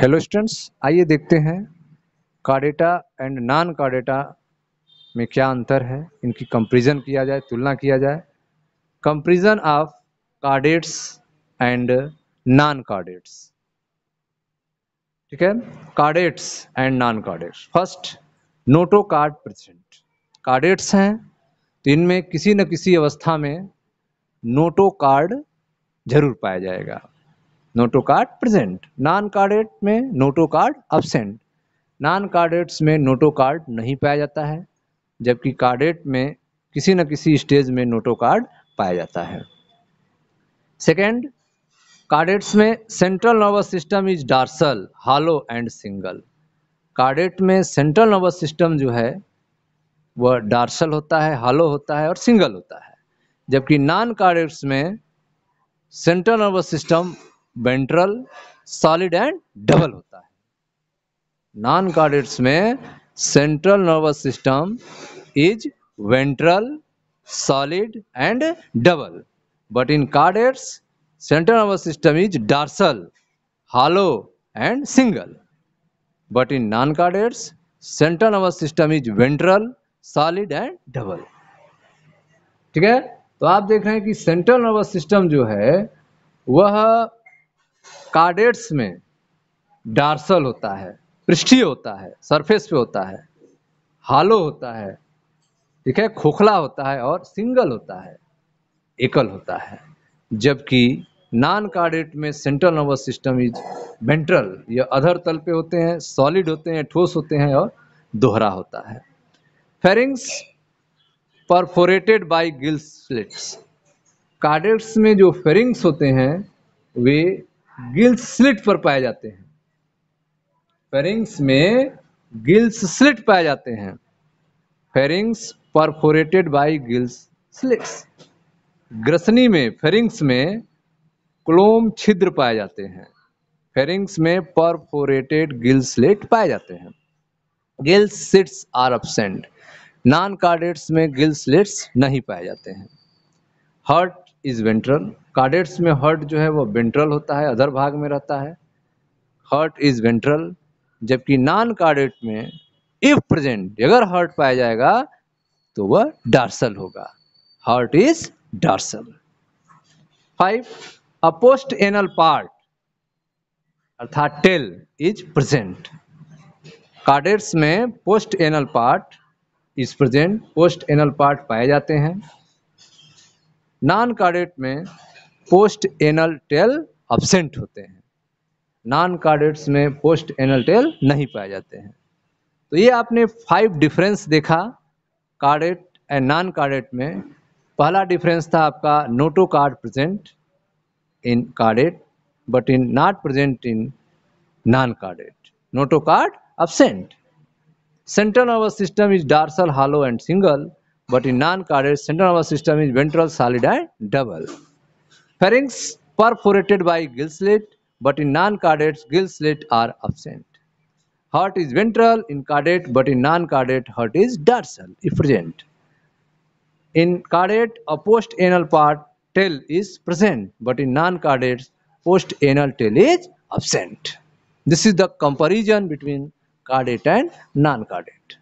Hello students आइए देखते हैं कार्डेटा एंड नॉन कार्डेटा में क्या अंतर है इनकी कंपेरिजन किया जाए तुलना किया जाए comparison of chordates and non chordates ठीक है chordates and non chordates first notochord present chordates हैं तो इनमें किसी न किसी अवस्था में नोटो कार्ड जरूर पाया जाएगा notochord present non chordate में notochord absent non chordates में नोटो कार्ड नहीं पाया जाता है जबकि कार्डेट में किसी न किसी स्टेज में नोटो कार्ड पाया जाता है सेकेंड कार्डेट्स में central nervous system is dorsal hollow and single chordate में सेंट्रल नर्वस सिस्टम जो है वह डार्सल होता है हालो होता है और सिंगल होता है जबकि नॉन कार्डेट्स में central nervous system ventral solid and double होता है नॉन कार्डेट्स में central nervous system is ventral solid and double but in chordates central nervous system is dorsal hollow and single but in non chordates central nervous system is ventral solid and double ठीक है तो आप देख रहे हैं कि central nervous system जो है वह कार्डेट्स में डार्सल होता है पृष्ठीय होता है सरफेस पे होता है हालो होता है ठीक है खोखला होता है और सिंगल होता है एकल होता है जबकि नॉन कार्डेट में central nervous system is ventral या अधर तल पे होते हैं सॉलिड होते हैं ठोस होते हैं और दोहरा होता है pharynx perforated by gills chordates में जो फेरिंग्स होते हैं वे गिल्स स्लिट पर पाए जाते हैं फेरिंग्स में गिल्स स्लिट पाए जाते हैं फेरिंग्स परफोरेटेड बाई गिल्स स्लिट्स ग्रसनी में फेरिंग्स में क्लोम छिद्र पाए जाते हैं फेरिंग्स में परफोरेटेड गिल स्लिट पाए जाते हैं gill slits are absent non chordates में गिल स्लिट्स नहीं पाए जाते हैं हर्ट इज वेंट्रल कार्डेट्स में हर्ट जो है वो वेंट्रल होता है अधर भाग में रहता है हर्ट इज वेंट्रल जबकि नॉन कार्डेट में इफ प्रेजेंट अगर हर्ट पाया जाएगा तो वह डार्सल होगा heart is dorsal five a post anal part अर्थात टेल इज प्रेजेंट कार्डेट्स में post anal part is present post anal part पाए जाते हैं नॉन कार्डेट में पोस्ट एनल टेल अब्सेंट होते हैं नॉन कार्डेट्स में पोस्ट एनल टेल नहीं पाए जाते हैं तो ये आपने फाइव डिफरेंस देखा कार्डेट एंड नॉन कार्डेट में पहला डिफरेंस था आपका notochord present in chordate but in not present in non chordate notochord absent central nervous system is dorsal hollow and single But in non-carded central nervous system is ventral solid and double. Pharynx perforated by gill slit, but in non-carded gill slit are absent. Heart is ventral in caudate, but in non-caudate heart is dorsal, if present. In caudate, a post-anal part tail is present, but in non-caudate, post-anal tail is absent. This is the comparison between caudate and non-caudate.